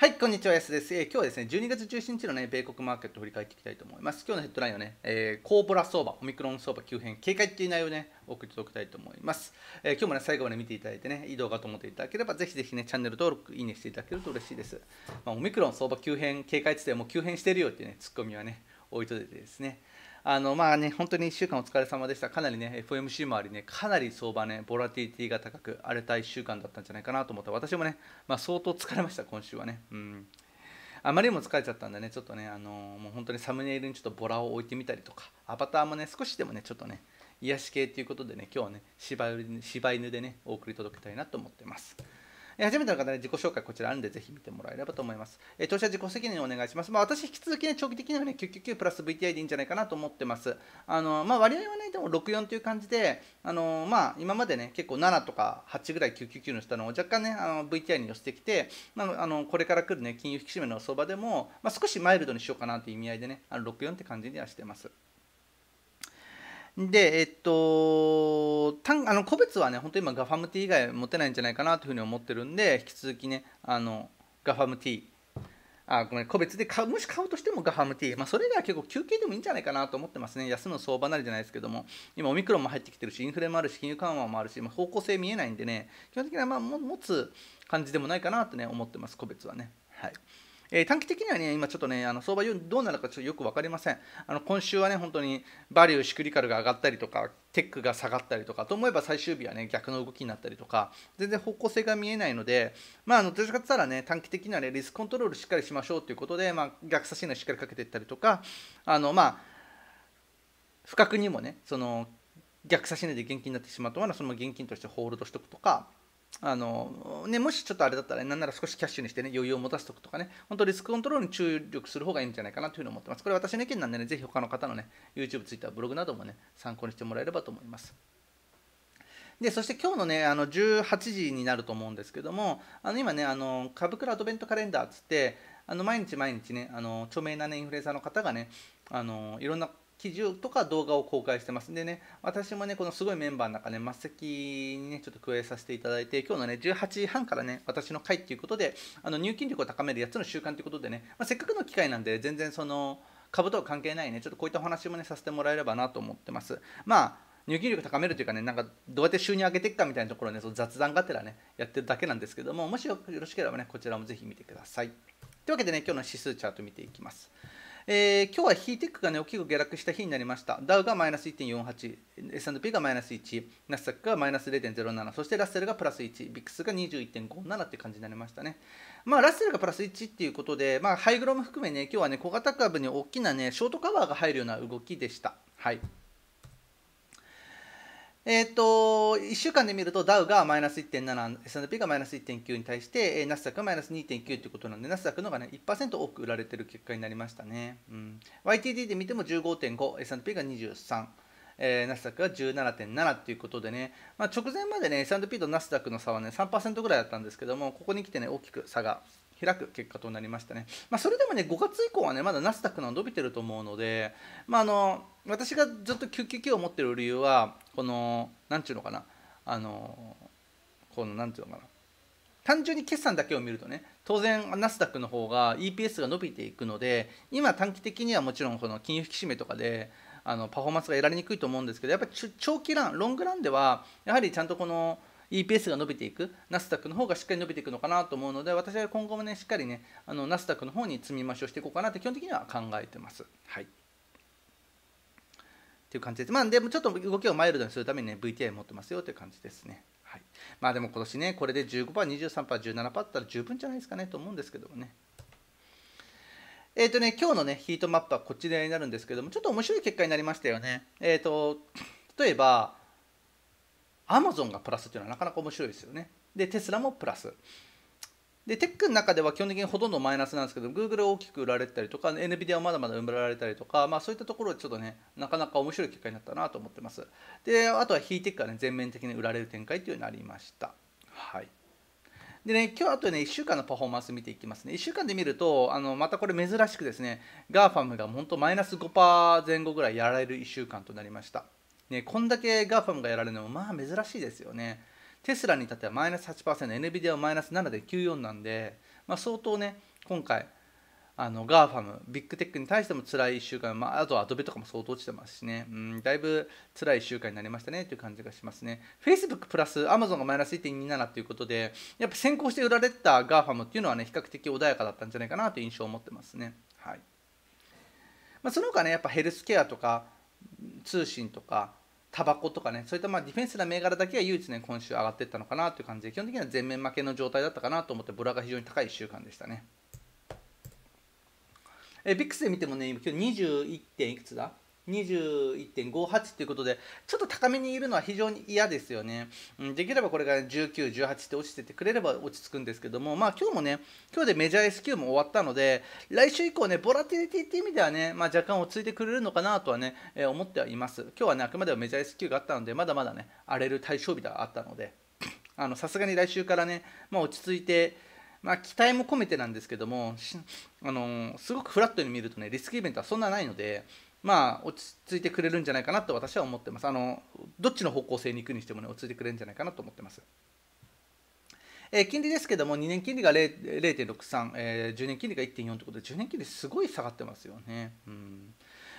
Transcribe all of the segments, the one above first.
はい、こんにちは、安です。えー、今日はですね、12月17日のね、米国マーケットを振り返っていきたいと思います。今日のヘッドラインはね、えー、コーボラ相場、オミクロン相場急変、警戒っていう内容をね、送っておきたいと思います。えー、今日もね、最後まで見ていただいてね、いい動画と思っていただければ、ぜひぜひね、チャンネル登録、いいねしていただけると嬉しいです。まあ、オミクロン相場急変、警戒っ点ってもう急変してるよっていうね、ツッコミはね、置いといてですね、あのまあね、本当に1週間お疲れ様でした。かなりね、FOMC もありね、かなり相場ね、ボラティティが高く、荒れた1週間だったんじゃないかなと思って、私もね、まあ、相当疲れました、今週はね。うんあまりにも疲れちゃったんでね、ちょっとね、あのー、もう本当にサムネイルにちょっとボラを置いてみたりとか、アバターもね、少しでもね、ちょっとね、癒し系ということでね、今日はね、柴犬でね、お送り届けたいなと思ってます。初めての方ね、自己紹介こちらあるんで、ぜひ見てもらえればと思います。えー、投資は自己責任お願いします。まあ、私、引き続きね、長期的にはね、999プラス VTI でいいんじゃないかなと思ってます。あの、まあ、割合はね、でも64という感じで、あの、まあ、今までね、結構7とか8ぐらい999のしたのを若干ね、あの VTI に寄せてきて、まあ、あの、これから来るね、金融引き締めの相場でも、まあ、少しマイルドにしようかなという意味合いでね、あの64って感じにはしてます。で、えっと、たんあの個別はね、本当今 GAFAMT 以外持てないんじゃないかなというふうに思ってるんで、引き続きね、GAFAMT、あごめん個別で買うもし買うとしても GAFAMT、まあ、それ以外は結構休憩でもいいんじゃないかなと思ってますね、安の相場なりじゃないですけども、今、オミクロンも入ってきてるし、インフレもあるし、金融緩和もあるし、まあ、方向性見えないんでね、基本的にはまあ持つ感じでもないかなとね、思ってます、個別はね。はいえー、短期的にはね、今ちょっとね、あの相場どうなるかちょっとよく分かりません。あの今週はね、本当にバリュー、シクリカルが上がったりとか、テックが下がったりとか、と思えば最終日はね、逆の動きになったりとか、全然方向性が見えないので、まあ、あのどちらかといったらね、短期的にはね、リスクコントロールしっかりしましょうということで、まあ、逆差しのしっかりかけていったりとか、あのまあ、不覚にもね、その逆差し値で現金になってしまったまだはその現金としてホールドしておくとかあのね、もしちょっとあれだったら、なんなら少しキャッシュにして、ね、余裕を持たせておくとかね、本当リスクコントロールに注力する方がいいんじゃないかなというふうに思ってます。これ私の意見なんでね、ぜひ他の方のね、YouTube、Twitter、ブログなどもね、参考にしてもらえればと思います。でそして今日のねあの18時になると思うんですけどもあの今ねあの株倉アドベントカレンダーっつってあの毎日毎日ねあの著名な、ね、インフルエンサーの方がねあのいろんな記事とか動画を公開してます。でね、私もね、このすごいメンバーの中ね、末席にね、ちょっと加えさせていただいて、今日のね、18時半からね、私の会っていうことで、あの入金力を高める8つの習慣ということでね、まあ、せっかくの機会なんで、全然その、株とは関係ないね、ちょっとこういったお話もね、させてもらえればなと思ってます。まあ入金力高めるというかねなんかどうやって収入上げていくかみたいなところねその雑談がてらねやってるだけなんですけどももしよろしければねこちらもぜひ見てくださいというわけでね今日の指数チャート見ていきますえー、今日はヒーテックが、ね、大きく下落した日になりました。ダウがマイナス1.48、S&P がマイナス1、ナスダックがマイナス0.07、そしてラッセルがプラス1、ビックスが21.57って感じになりましたね。まあ、ラッセルがプラス1っていうことで、まあ、ハイグロも含めね、今日はね、小型株に大きなね、ショートカバーが入るような動きでした。はい。えーと、1週間で見るとダウがマイナス1.7、S&P がマイナス1.9に対して、えナスダックがマイナス2.9ということなんで、ナスダックの方が、ね、1%多く売られてる結果になりましたね。うん、YTD で見ても15.5、S&P が23。えー、ナスダックが17.7ということでね、まあ、直前までね S&P とナスダックの差はね3%ぐらいだったんですけどもここに来てね大きく差が開く結果となりましたね、まあ、それでもね5月以降はねまだナスダックの伸びてると思うので、まあ、あの私がずっと999を持ってる理由はこの何ていうのかなあのこの何ていうのかな単純に決算だけを見るとね当然ナスダックの方が EPS が伸びていくので今短期的にはもちろんこの金融引き締めとかであのパフォーマンスが得られにくいと思うんですけどやっぱり長期ランロングランではやはりちゃんとこの EPS が伸びていくナスダックの方がしっかり伸びていくのかなと思うので私は今後もねしっかりねあのナスダックの方に積み増しをしていこうかなって基本的には考えてます。はいっていう感じです。まあ、でもちょっと動きをマイルドにするためにね、VTI 持ってますよという感じですね。はい。まあでも今年ね、これで15%、23%、17%だったら十分じゃないですかねと思うんですけどもね。えっ、ー、とね、今日のね、ヒートマップはこっちでになるんですけども、ちょっと面白い結果になりましたよね。えっ、ー、と、例えば、アマゾンがプラスっていうのはなかなか面白いですよね。で、テスラもプラス。でテックの中では基本的にほとんどマイナスなんですけど Google 大きく売られたりとか NVIDIA はまだまだ埋められたりとか、まあ、そういったところでちょっとねなかなか面白い結果になったなと思ってますであとはヒーテックがね全面的に売られる展開というようになりましたはいでね、今日あとね、1週間のパフォーマンス見ていきますね。1週間で見ると、あのまたこれ珍しくですね、GAFAM が本当マイナス5%前後ぐらいやられる1週間となりました。ね、こんだけ GAFAM がやられるのもまあ珍しいですよね。テスラに至ってはマイナス 8%NVIDIA はマイナス7.94なんで、まあ、相当ね今回あの GAFAM ビッグテックに対しても辛い1週間、まあ、あとはアドベとかも相当落ちてますしね、うん、だいぶ辛い1週間になりましたねという感じがしますね。Facebook プラス Amazon がマイナス1.27ということで、やっぱ先行して売られた GAFAM っていうのはね、比較的穏やかだったんじゃないかなという印象を持ってますね。はいまあ、その他ね、やっぱヘルスケアとか通信とか、タバコとかねそういったまあディフェンスな銘柄だけが唯一ね今週上がっていったのかなという感じで基本的には全面負けの状態だったかなと思ってボラが非常に高い1週間でしたねえビックスで見てもね今日21点いくつだ21.58ということで、ちょっと高めにいるのは非常に嫌ですよね。うん、できればこれが19、18って落ちててくれれば落ち着くんですけども、まあ今日もね、今日でメジャー S q も終わったので、来週以降ね、ボラティリティって意味ではね、まあ、若干落ち着いてくれるのかなとはね、えー、思ってはいます。今日はね、あくまでもメジャー S q があったので、まだまだね、荒れる対象日ではあったので、さすがに来週からね、まあ、落ち着いて、まあ、期待も込めてなんですけども、あのー、すごくフラットに見るとね、リスクイベントはそんなないので、まあ、落ち着いてくれるんじゃないかなと私は思ってますあのどっちの方向性に行くにしても、ね、落ち着いてくれるんじゃないかなと思ってます。えー、金利ですけども、2年金利が0.63、えー、10年金利が1.4ということで、10年金利すごい下がってますよね。うん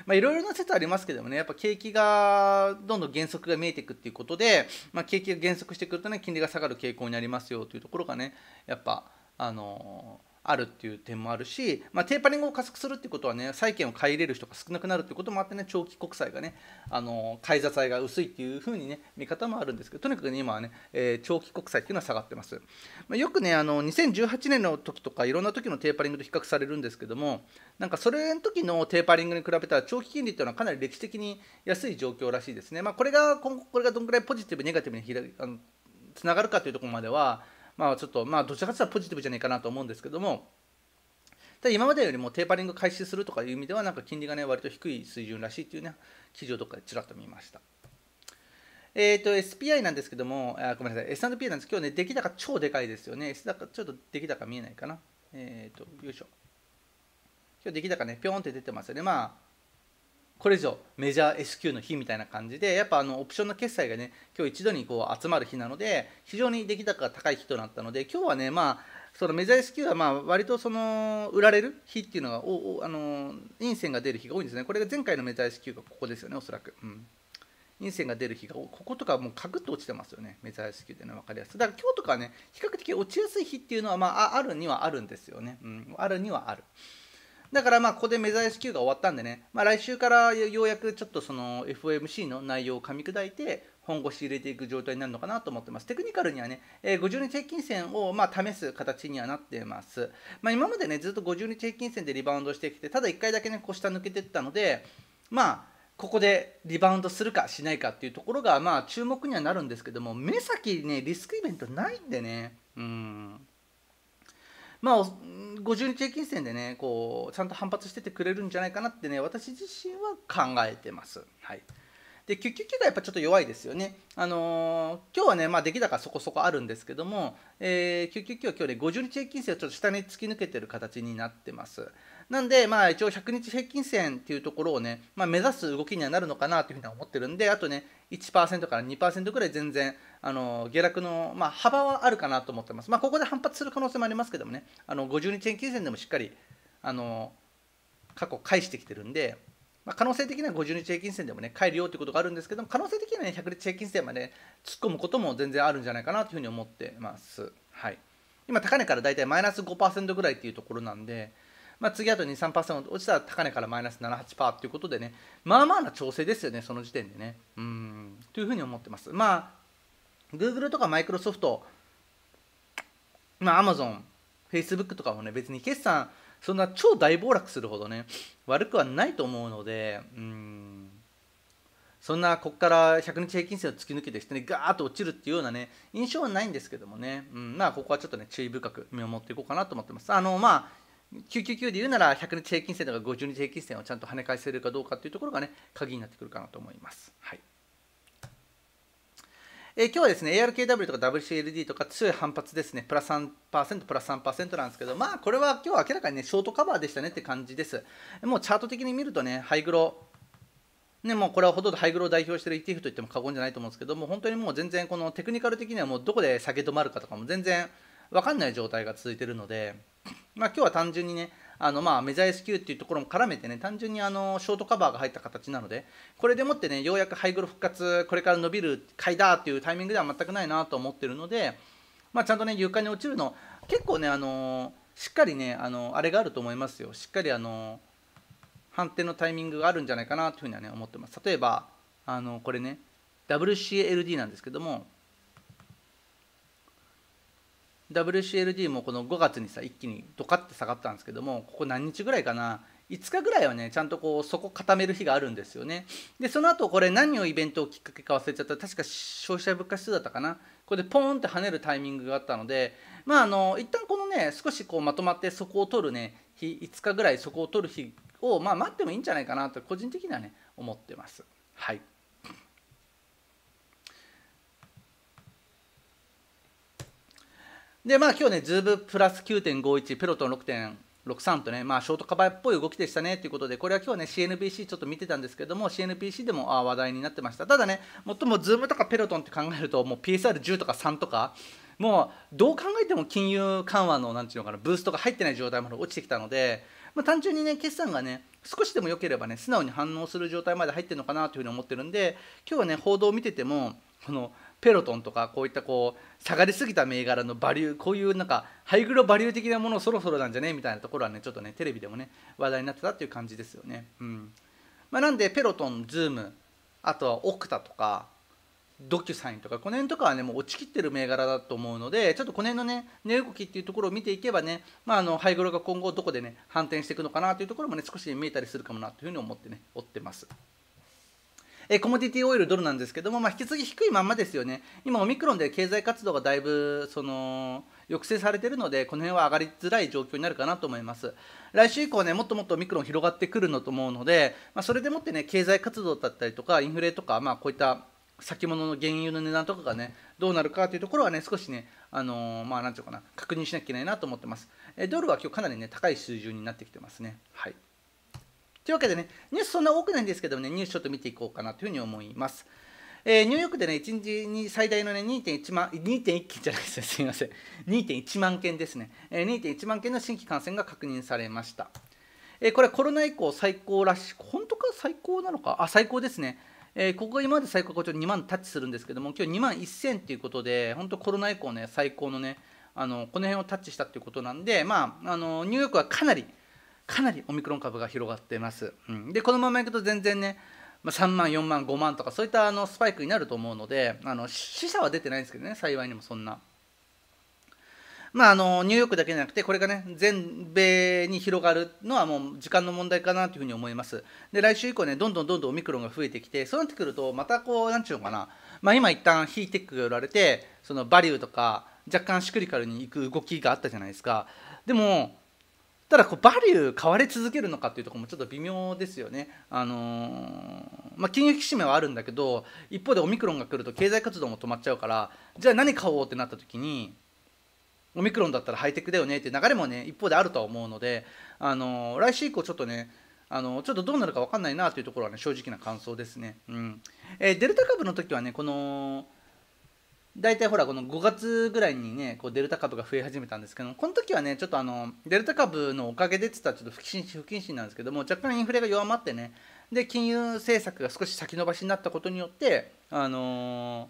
まあ、いろいろな説ありますけどもね、やっぱ景気がどんどん減速が見えていくっていうことで、まあ、景気が減速してくるとね、金利が下がる傾向にありますよというところがね、やっぱ、あのーあるっていう点もあるし、まあ、テーパリングを加速するってことはね債券を買い入れる人が少なくなるってこともあってね長期国債がねあの買い支えが薄いっていうふうにね見方もあるんですけどとにかく、ね、今はね、えー、長期国債っていうのは下がってます、まあ、よくねあの2018年の時とかいろんな時のテーパリングと比較されるんですけどもなんかそれの時のテーパリングに比べたら長期金利っていうのはかなり歴史的に安い状況らしいですね、まあ、これが今後これがどんぐらいポジティブネガティブにひらあのつながるかというところまではまあ、ちょっと、まあ、どちらかというとポジティブじゃないかなと思うんですけども、ただ今までよりもテーパリング開始するとかいう意味では、なんか金利がね、割と低い水準らしいというね、記事をどっかでちらっと見ました。えっ、ー、と、SPI なんですけども、あごめんなさい、S&P なんですけど、今日ね、出来高超でかいですよね。S 高、ちょっと出来高見えないかな。えっ、ー、と、よいしょ。今日出来高ね、ぴょんって出てますよね。まあこれ上メジャー S q の日みたいな感じでやっぱあのオプションの決済がね今日一度にこう集まる日なので非常に出来高が高い日となったので今日はねまあそのメジャー S q はまあ割とその売られる日っていうのがおおあの陰線が出る日が多いんですねこれが前回のメジャー S q がここですよねおそらく、うん、陰線が出る日がこことかもうカクッと落ちてますよねメジャー S q っていうのは分かりやすいだから今日とかね比較的落ちやすい日っていうのはまああるにはあるんですよね、うん、あるにはある。だからまあここでメ指ャー S q が終わったんでね、まあ、来週からようやくちょっとその FOMC の内容を噛み砕いて本腰入れていく状態になるのかなと思ってます。テクニカルにはね、えー、50日平均線をま試す形にはなってます。まあ、今までね、ずっと50日平均線でリバウンドしてきて、ただ1回だけね、こう下抜けてったので、まあ、ここでリバウンドするかしないかっていうところが、まあ、注目にはなるんですけども、目先ね、リスクイベントないんでね、うん。まあ、50日平均線でねこうちゃんと反発しててくれるんじゃないかなってね私自身は考えてます。はいで999がやっぱちょっと弱いですよね。あのー、今日はね、まあ、出来高そこそこあるんですけども、えー、999は今日で、ね、50日平均線をちょっと下に突き抜けてる形になってます。なんで、まあ、一応100日平均線っていうところをね、まあ、目指す動きにはなるのかなというふうには思ってるんで、あとね、1%から2%ぐらい全然、あの下落の、まあ、幅はあるかなと思ってます。まあ、ここで反発する可能性もありますけどもね、あの50日平均線でもしっかりあの過去返してきてるんで、まあ、可能性的には50日平均線でもね、帰るよということがあるんですけども、可能性的には、ね、100日平均線まで突っ込むことも全然あるんじゃないかなというふうに思ってます。はい、今、高値から大体マイナス5%ぐらいっていうところなんで、まあ、次あと2、3%落ちたら高値からマイナス7、8%ということでね、まあまあな調整ですよね、その時点でね。うん、というふうに思ってます。まあ、Google とかマイクロソフト、まあ、Amazon、Facebook とかもね、別に決算、そんな超大暴落するほどね、悪くはないと思うので、うん、そんなここから100日平均線を突き抜けて下にガーッと落ちるっていうようなね印象はないんですけどもね、うん、まあここはちょっとね注意深く見守っていこうかなと思ってますあのまあ999で言うなら100日平均線とか50日平均線をちゃんと跳ね返せるかどうかというところがね鍵になってくるかなと思います。はいえー、今日はですね ARKW とか WCLD とか強い反発ですねプラス3%プラス3%なんですけどまあこれは今日は明らかにねショートカバーでしたねって感じですもうチャート的に見るとねハイグロね、もうこれはほとんどハイグロを代表している ETF と言っても過言じゃないと思うんですけども本当にもう全然このテクニカル的にはもうどこで下げ止まるかとかも全然分かんない状態が続いているのでまあ、今日は単純にねあのまあメジャー SQ っていうところも絡めてね単純にあのショートカバーが入った形なのでこれでもってねようやくハイグロ復活これから伸びる買いだっていうタイミングでは全くないなと思ってるので、まあ、ちゃんとね床に落ちるの結構ねあのしっかりねあのあれがあると思いますよしっかりあの判定のタイミングがあるんじゃないかなというふうにはね思ってます例えばあのこれね WCLD なんですけども WCLD もこの5月にさ一気にドカッて下がったんですけどもここ何日ぐらいかな5日ぐらいはねちゃんとこうそこ固める日があるんですよねでその後これ何をイベントをきっかけか忘れちゃった確か消費者物価指数だったかなこれでポーンって跳ねるタイミングがあったのでまああの一旦このね少しこうまとまってそこを取るね日5日ぐらいそこを取る日をまあ待ってもいいんじゃないかなと個人的にはね思ってますはいでまあ今日ね、ズームプラス9.51、ペロトン6.63とね、まあ、ショートカバーっぽい動きでしたねということで、これは今日ね、CNBC ちょっと見てたんですけども、CNBC でもあ話題になってました。ただね、もっともズームとかペロトンって考えると、もう PSR10 とか3とか、もうどう考えても金融緩和のなんていうのかなブーストが入ってない状態まで落ちてきたので、まあ、単純にね決算がね少しでも良ければね素直に反応する状態まで入ってるのかなというふうに思ってるんで今日はね報道を見ててもこのペロトンとかこういったこう下がりすぎた銘柄のバリューこういうなんかハイグロバリュー的なものそろそろなんじゃねみたいなところはねちょっとねテレビでもね話題になってたっていう感じですよね。うんまあ、なんでペロトンズームあとはオクタとかドキュサインとかこの辺とかはねもう落ちきってる銘柄だと思うのでちょっとこの辺のね値動きっていうところを見ていけばね、まあ、あのハイグロが今後どこでね反転していくのかなというところもね少し見えたりするかもなというふうに思ってね追ってます。えコモディティオイルドルなんですけども、まあ、引き継ぎ低いまんまですよね今オミクロンで経済活動がだいぶその抑制されてるのでこの辺は上がりづらい状況になるかなと思います来週以降ねもっともっとオミクロン広がってくるのと思うので、まあ、それでもってね経済活動だったりとかインフレとか、まあ、こういった先物の原油の値段とかがねどうなるかというところはね少しねあのー、まあ何ていうかな確認しなきゃいけないなと思ってますえドルは今日かなりね高い水準になってきてますねはいというわけでね、ニュースそんな多くないんですけどもね、ニュースちょっと見ていこうかなというふうに思います。えー、ニューヨークでね、1日に最大のね、2.1万、2.1件じゃないですね、すみません。2.1万件ですね。えー、2.1万件の新規感染が確認されました。えー、これコロナ以降最高らしい。本当か最高なのかあ、最高ですね。えー、ここが今まで最高こちっ2万タッチするんですけども、今日2万1000ということで、本当コロナ以降ね、最高のね、あのこの辺をタッチしたということなんで、まあ、あのニューヨークはかなり、かなりオミクロン株が広がっています。うん、でこのままいくと全然ね3万4万5万とかそういったあのスパイクになると思うのであの死者は出てないんですけどね幸いにもそんな。まあ、あのニューヨークだけじゃなくてこれがね全米に広がるのはもう時間の問題かなというふうに思いますで来週以降ねどんどんどんどんオミクロンが増えてきてそうなってくるとまたこう何ていうのかな、まあ、今一旦ヒーテックが売られてそのバリューとか若干シクリカルに行く動きがあったじゃないですかでもただこうバリュー買われ続けるのかっていうとこもちょっと微妙ですよね。あのー、まあ、金融引き締めはあるんだけど一方でオミクロンが来ると経済活動も止まっちゃうからじゃあ何買おうってなった時にオミクロンだったらハイテクだよねっていう流れもね一方であるとは思うので、あのー、来週以降ちょっとねあのちょっとどうなるか分かんないなというところはね正直な感想ですね。うんえー、デルタ株の時はねこの大体ほらこの5月ぐらいにねこうデルタ株が増え始めたんですけどこの時はねちょっとあのデルタ株のおかげでって言ったらちょっと不謹慎不謹慎なんですけども若干インフレが弱まってねで金融政策が少し先延ばしになったことによってあの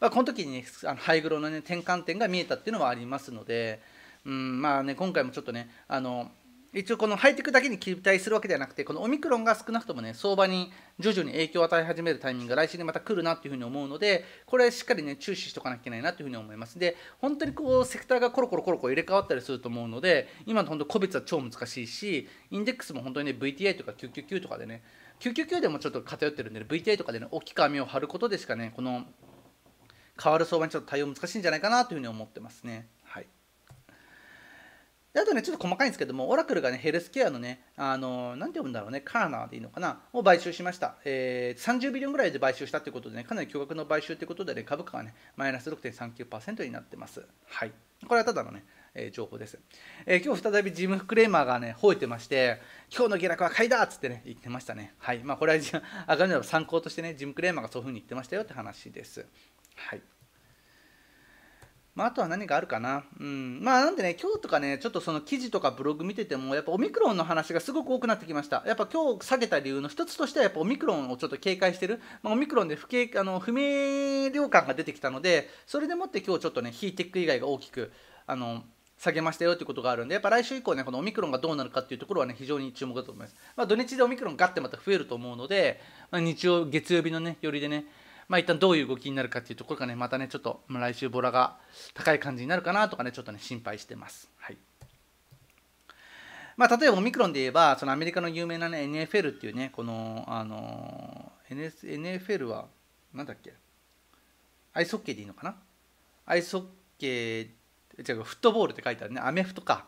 まあ、この時に、あのハイグロの、ね、転換点が見えたっていうのはありますので、うん、まあね今回もちょっとねあのー一応このハイテクだけに期待するわけではなくてこのオミクロンが少なくともね相場に徐々に影響を与え始めるタイミングが来週にまた来るなっていうふうに思うのでこれしっかりね注視しておかなきゃいけないなというふうに思いますで本当にこうセクターがコロコロコロコロ入れ替わったりすると思うので今の本当個別は超難しいしインデックスも本当にね VTI とか999とかでね999でもちょっと偏ってるんで、ね、v t a とかでね大きく網を張ることでしかねこの変わる相場にちょっと対応難しいんじゃないかなというふうに思ってますね。であとね、ちょっと細かいんですけども、オラクルがね、ヘルスケアのね、あのー、なんて読むんだろうね、カーナーでいいのかな、を買収しました。えー、30ビリオンぐらいで買収したということでね、かなり巨額の買収ということでね、株価がね、マイナス6.39%になってます。はい。これはただのね、えー、情報です。えー、今日再びジム・クレーマーがね、吠えてまして、今日の下落は買いだっつってね、言ってましたね。はい。まあ、これは、あがみの参考としてね、ジム・クレーマーがそういうふうに言ってましたよって話です。はい。まあ、あとは何かあるかな。うん。まあ、なんでね、今日とかね、ちょっとその記事とかブログ見てても、やっぱオミクロンの話がすごく多くなってきました。やっぱ今日下げた理由の一つとしては、やっぱオミクロンをちょっと警戒してる。まあ、オミクロンで不警あの不明瞭感が出てきたので、それでもって今日ちょっとね、ヒーテック以外が大きく、あの、下げましたよってことがあるんで、やっぱ来週以降ね、このオミクロンがどうなるかっていうところはね、非常に注目だと思います。まあ、土日でオミクロンがってまた増えると思うので、まあ、日曜、月曜日のね、よりでね、まあ、一旦どういう動きになるかっていうところがね、またね、ちょっと、まあ、来週ボラが高い感じになるかなとかね、ちょっとね、心配してます。はい。まあ、例えばオミクロンで言えば、そのアメリカの有名な、ね、NFL っていうね、この、あの、NS、NFL は、なんだっけ、アイスホッケーでいいのかなアイスホッケー、違う、フットボールって書いてあるね、アメフトか。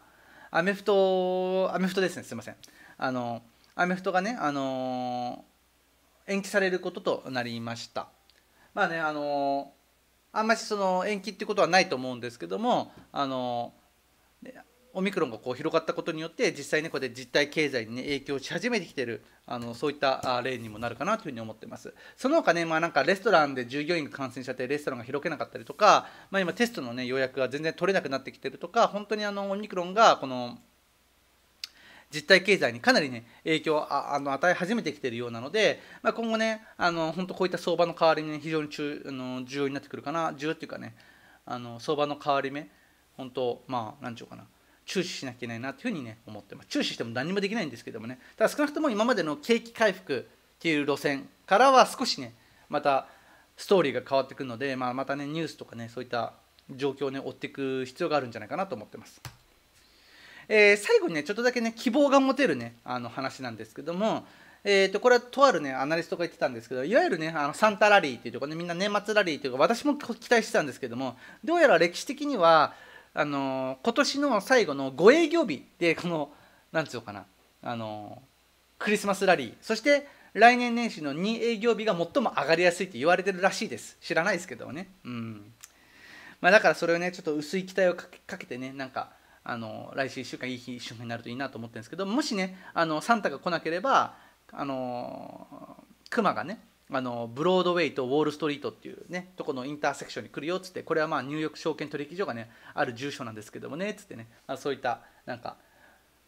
アメフト、アメフトですね、すいません。あの、アメフトがね、あの延期されることとなりました。まあねあのあんまりその延期ってことはないと思うんですけどもあのオミクロンがこう広がったことによって実際にこれ実体経済に、ね、影響し始めてきてるあのそういった例にもなるかなというふうに思ってますその他ね、まあ、なんかレストランで従業員が感染しちゃってレストランが広げなかったりとか、まあ、今テストの、ね、予約が全然取れなくなってきてるとか本当にあのオミクロンがこの実体経済にかなりね影響をあの与え始めてきているようなので、まあ、今後ねあの本当こういった相場の変わり目、ね、非常に重あの重要になってくるかな重要っていうかねあの相場の変わり目本当まあ何ちゅうかな注視しなきゃいけないなというふうにね思ってます注視しても何もできないんですけどもねただ少なくとも今までの景気回復っていう路線からは少しねまたストーリーが変わってくるので、まあ、またねニュースとかねそういった状況をね追っていく必要があるんじゃないかなと思ってます。えー、最後にねちょっとだけね希望が持てるねあの話なんですけども、えーと、これはとあるねアナリストが言ってたんですけどいわゆるねあのサンタラリーっていうところねみんな年末ラリーというか私も期待してたんですけどもどうやら歴史的にはあの今年の最後の5営業日でこの何て言うのかなあのクリスマスラリーそして来年年始の2営業日が最も上がりやすいって言われてるらしいです知らないですけどねうんまあだからそれをねちょっと薄い期待をかけてねなんかあの来週1週間いい一週間になるといいなと思ってるんですけどもしねあのサンタが来なければあのクマがねあのブロードウェイとウォールストリートっていうねとこのインターセクションに来るよっつってこれはまあニューヨーク証券取引所がねある住所なんですけどもねっつってねあそういったなんか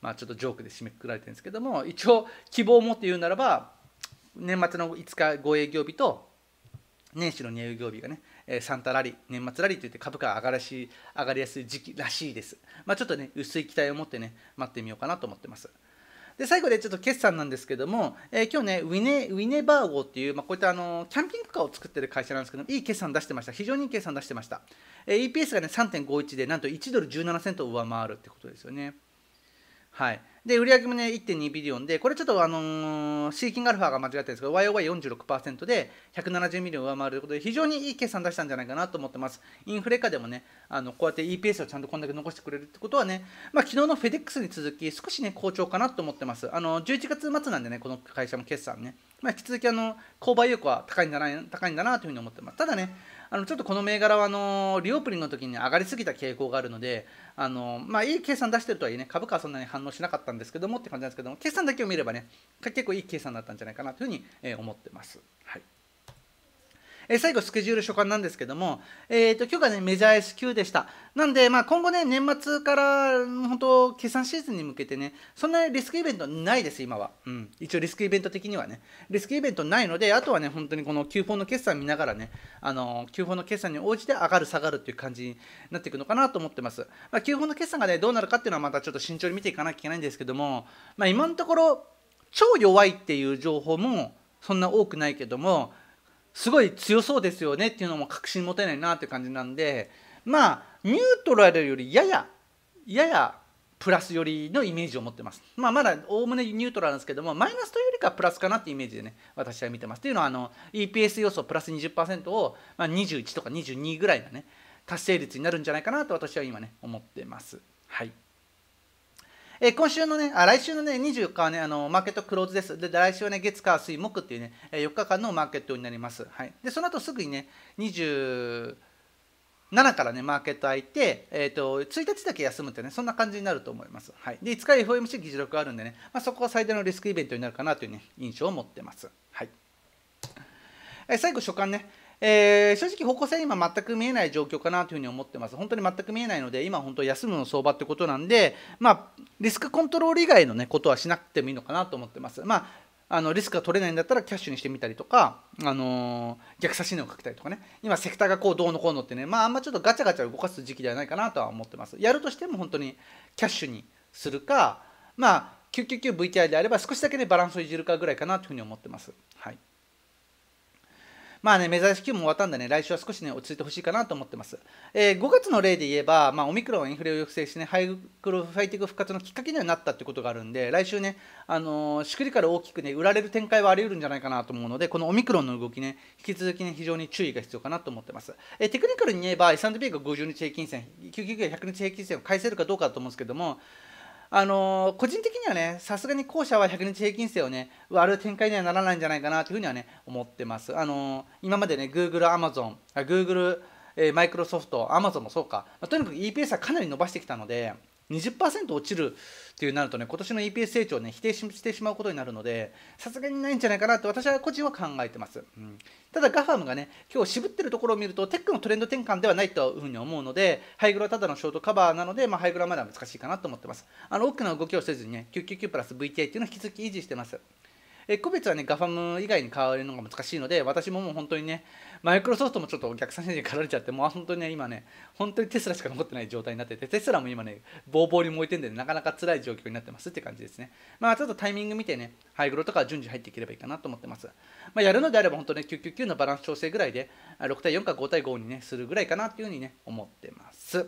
まあちょっとジョークで締めくくられてるんですけども一応希望を持って言うならば年末の5日ご営業日と年始の2営業日がねえサンタラリー、年末ラリーといって株価が上がらし上がりやすい時期らしいです。まあ、ちょっとね、薄い期待を持ってね、待ってみようかなと思ってます。で最後でちょっと決算なんですけども、えー、今日ねウィネ、ウィネバーゴっていう、まあ、こういったあのキャンピングカーを作ってる会社なんですけども、いい決算出してました、非常にいい決算出してました。えー、EPS がね3.51で、なんと1ドル17セントを上回るってことですよね。はいで、売上もね、1.2ビリオンで、これちょっと、あのー、シーキングアルファが間違ってるんですけど、YOY46% で170ミリを上回るということで、非常にいい決算出したんじゃないかなと思ってます。インフレ下でもね、あのこうやって EPS をちゃんとこんだけ残してくれるってことはね、まあ、昨日のフェデックスに続き、少しね、好調かなと思ってます。あの11月末なんでね、この会社も決算ね、まあ、引き続きあの購買意欲は高いんじゃない高いんだなというふうに思ってます。ただね、あのちょっとこの銘柄はあのリオープニングの時に上がりすぎた傾向があるのであの、まあ、いい計算出してるとはいえね株価はそんなに反応しなかったんですけどもって感じなんですけども決算だけを見ればね結構いい計算だったんじゃないかなというふうに思ってます。はいえ最後、スケジュール所管なんですけども、えーと、今日が、ね、メジャー S 級でした。なんで、まあ、今後ね、年末から本当、決算シーズンに向けてね、そんなリスクイベントないです、今は。うん、一応、リスクイベント的にはね、リスクイベントないので、あとはね、本当にこの Q4 の決算見ながらね、あの Q4 の決算に応じて上がる、下がるっていう感じになっていくのかなと思ってます。まあ、Q4 の決算がね、どうなるかっていうのは、またちょっと慎重に見ていかなきゃいけないんですけども、まあ、今のところ、超弱いっていう情報もそんな多くないけどもすごい強そうですよねっていうのも確信持てないなって感じなんでまあニュートラルよりややややプラス寄りのイメージを持ってます。まあ、まだおおむねニュートラルなんですけども、マイナスというよりかプラスかなってイメージでね、私は見てます。というのは、あの、EPS 予想プラス20%を、まあ、21とか22ぐらいのね、達成率になるんじゃないかなと私は今ね、思ってます。はい。えー、今週のね、あ来週のね、24日はね、あのマーケットクローズです。で、来週はね、月、火、水、木っていうね、4日間のマーケットになります。はい。で、その後すぐにね、2 7からね、マーケット開いて、えーと、1日だけ休むってね、そんな感じになると思います。はい、で5日 FOMC 議事録があるんでね、まあ、そこは最大のリスクイベントになるかなという、ね、印象を持ってます。はい、え最後、所感ね、えー、正直方向性今全く見えない状況かなというふうに思ってます。本当に全く見えないので、今本当休むの相場ってことなんで、まあ、リスクコントロール以外のね、ことはしなくてもいいのかなと思ってます。まあ、あのリスクが取れないんだったらキャッシュにしてみたりとか、あのー、逆差し値をかけたりとかね今セクターがこうどうのこうのってね、まあ、あんまちょっとガチャガチャ動かす時期ではないかなとは思ってますやるとしても本当にキャッシュにするかまあ 999VTI であれば少しだけで、ね、バランスをいじるかぐらいかなというふうに思ってます。はいまあね、目指し期も終わったんでね、来週は少しね、落ち着いてほしいかなと思ってます。えー、5月の例で言えば、まあ、オミクロン、インフレを抑制してね、ハイクロファイティング復活のきっかけにはなったってことがあるんで、来週ね、あのー、しくりから大きくね、売られる展開はあり得るんじゃないかなと思うので、このオミクロンの動きね、引き続きね、非常に注意が必要かなと思ってます。えー、テクニカルに言えば、S&P が50日平均線、99が100日平均線を返せるかどうかだと思うんですけども、あのー、個人的にはね、さすがに後者は100日平均線をね、割る展開にはならないんじゃないかなというふうにはね、思ってます。あのー、今までね、Google、Amazon、Google、マイクロソフト、Amazon もそうか、まあ、とにかく EPS はかなり伸ばしてきたので、20%落ちるっていうなるとね今年の EPS 成長をね否定してしまうことになるのでさすがにないんじゃないかなと私は個人は考えてます、うん、ただ GAFAM がね今日渋ってるところを見るとテックのトレンド転換ではないというふうに思うのでハイグロはただのショートカバーなので、まあ、ハイグロはまだ難しいかなと思ってますあの大きな動きをせずにね999プラス VTI っていうのは引き続き維持してますえ個別はね、ガファム以外に変わるのが難しいので、私ももう本当にね、マイクロソフトもちょっとお客さんに駆られちゃってもう本当にね今ね本当にテスラしか残ってない状態になっててテスラも今ねボーボーに燃えてんで、ね、なかなか辛い状況になってますって感じですねまあちょっとタイミング見てねハイグロとか順次入っていければいいかなと思ってます、まあ、やるのであれば本当ね999のバランス調整ぐらいで6対4か5対5にねするぐらいかなっていうふうにね思ってます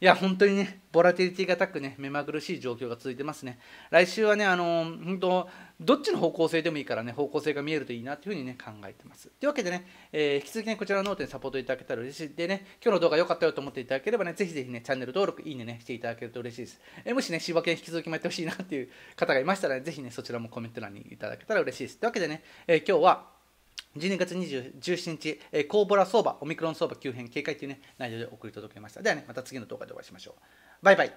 いや、本当にね、ボラティリティが高くね、目まぐるしい状況が続いてますね。来週はね、あのー、本当、どっちの方向性でもいいからね、方向性が見えるといいなというふうにね、考えてます。というわけでね、えー、引き続きね、こちらのノートにサポートいただけたら嬉しいでね、今日の動画良かったよと思っていただければね、ぜひぜひね、チャンネル登録、いいねね、していただけると嬉しいです。えー、もしね、柴犬引き続きもやってほしいなっていう方がいましたら、ね、ぜひね、そちらもコメント欄にいただけたら嬉しいです。というわけでね、え今日は、12月2 7日、えー、コーボラ相場、オミクロン相場急変警戒という、ね、内容で送り届けました。ではね、また次の動画でお会いしましょう。バイバイ。